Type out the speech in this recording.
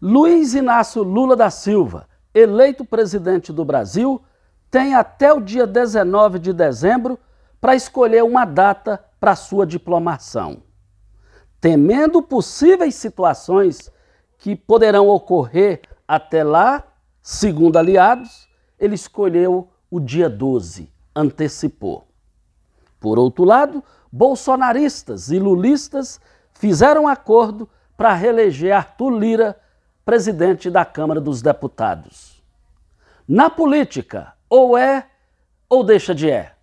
Luiz Inácio Lula da Silva, eleito presidente do Brasil, tem até o dia 19 de dezembro para escolher uma data para sua diplomação. Temendo possíveis situações que poderão ocorrer até lá, segundo aliados, ele escolheu o dia 12, antecipou. Por outro lado, bolsonaristas e lulistas fizeram acordo para reeleger Arthur Lira presidente da Câmara dos Deputados. Na política, ou é ou deixa de é.